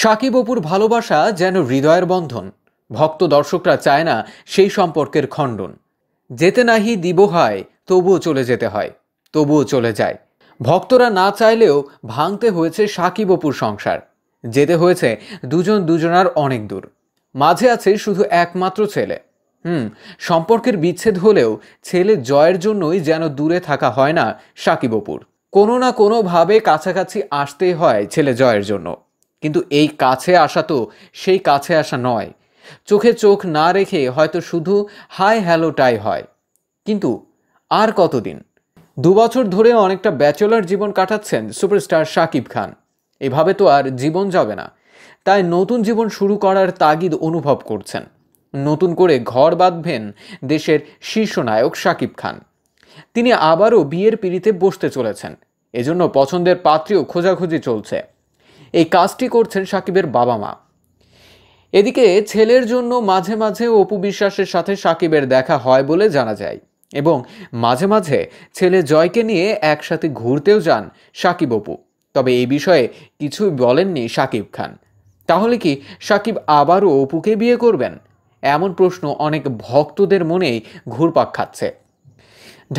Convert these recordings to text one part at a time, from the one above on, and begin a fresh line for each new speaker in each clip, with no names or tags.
সাকিব অপুর ভালোবাসা যেন হৃদয়ের বন্ধন ভক্ত দর্শকরা চায় না সেই সম্পর্কের খণ্ডন যেতে নাহি দিব হয় তবুও চলে যেতে হয় তবুও চলে যায় ভক্তরা না চাইলেও ভাঙতে হয়েছে সাকিব অপুর সংসার যেতে হয়েছে দুজন দুজনার অনেক দূর মাঝে আছে শুধু একমাত্র ছেলে হুম সম্পর্কের বিচ্ছেদ হলেও ছেলে জয়ের জন্যই যেন দূরে থাকা হয় না সাকিব অপুর কোনো না কোনোভাবে কাছাকাছি আসতে হয় ছেলে জয়ের জন্য কিন্তু এই কাছে আসা তো সেই কাছে আসা নয় চোখে চোখ না রেখে হয়তো শুধু হাই হ্যালোটাই হয় কিন্তু আর কতদিন দুবছর ধরে অনেকটা ব্যাচেলার জীবন কাটাচ্ছেন সুপারস্টার শাকিব খান এভাবে তো আর জীবন যাবে না তাই নতুন জীবন শুরু করার তাগিদ অনুভব করছেন নতুন করে ঘর বাঁধবেন দেশের শীর্ষ নায়ক শাকিব খান তিনি আবারও বিয়ের পিড়িতে বসতে চলেছেন এজন্য পছন্দের পাত্রীও খোঁজাখুঁজি চলছে এই কাজটি করছেন সাকিবের বাবা মা এদিকে ছেলের জন্য মাঝে মাঝে অপু বিশ্বাসের সাথে সাকিবের দেখা হয় বলে জানা যায় এবং মাঝে মাঝে ছেলে জয়কে নিয়ে একসাথে ঘুরতেও যান সাকিব অপু তবে এই বিষয়ে কিছুই বলেননি সাকিব খান তাহলে কি সাকিব আবারও অপুকে বিয়ে করবেন এমন প্রশ্ন অনেক ভক্তদের মনেই ঘুরপাক খাচ্ছে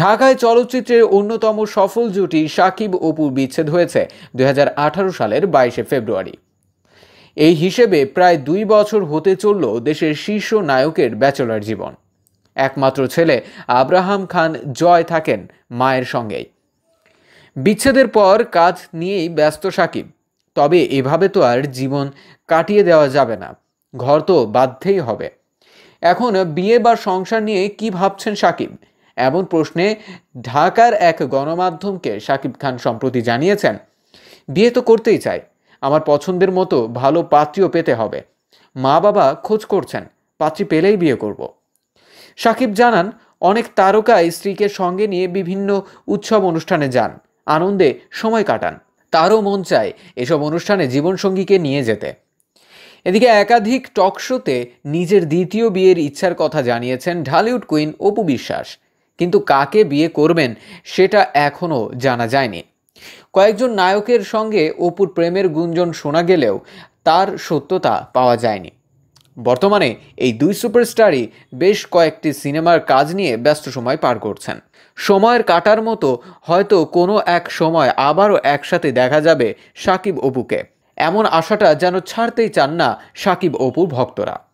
ঢাকায় চলচ্চিত্রের অন্যতম সফল জুটি সাকিব অপুর বিচ্ছেদ হয়েছে দুই সালের বাইশে ফেব্রুয়ারি এই হিসেবে প্রায় দুই বছর হতে চলল দেশের শীর্ষ নায়কের ব্যাচেলর জীবন একমাত্র ছেলে আব্রাহাম খান জয় থাকেন মায়ের সঙ্গেই বিচ্ছেদের পর কাজ নিয়েই ব্যস্ত সাকিব তবে এভাবে তো আর জীবন কাটিয়ে দেওয়া যাবে না ঘর তো বাধ্যেই হবে এখন বিয়ে বা সংসার নিয়ে কি ভাবছেন সাকিব এমন প্রশ্নে ঢাকার এক গণমাধ্যমকে সাকিব খান সম্প্রতি জানিয়েছেন বিয়ে তো করতেই চাই আমার পছন্দের মতো ভালো পাত্রীও পেতে হবে মা বাবা খোঁজ করছেন পাত্রী পেলেই বিয়ে করব সাকিব জানান অনেক তারকা স্ত্রীকে সঙ্গে নিয়ে বিভিন্ন উৎসব অনুষ্ঠানে যান আনন্দে সময় কাটান তারও মন চায় এসব অনুষ্ঠানে জীবনসঙ্গীকে নিয়ে যেতে এদিকে একাধিক টক শোতে নিজের দ্বিতীয় বিয়ের ইচ্ছার কথা জানিয়েছেন ঢালিউড কুইন অপু বিশ্বাস কিন্তু কাকে বিয়ে করবেন সেটা এখনও জানা যায়নি কয়েকজন নায়কের সঙ্গে অপুর প্রেমের গুঞ্জন শোনা গেলেও তার সত্যতা পাওয়া যায়নি বর্তমানে এই দুই সুপারস্টারই বেশ কয়েকটি সিনেমার কাজ নিয়ে ব্যস্ত সময় পার করছেন সময়ের কাটার মতো হয়তো কোনো এক সময় আবারও একসাথে দেখা যাবে সাকিব অপুকে এমন আশাটা যেন ছাড়তেই চান না সাকিব অপুর ভক্তরা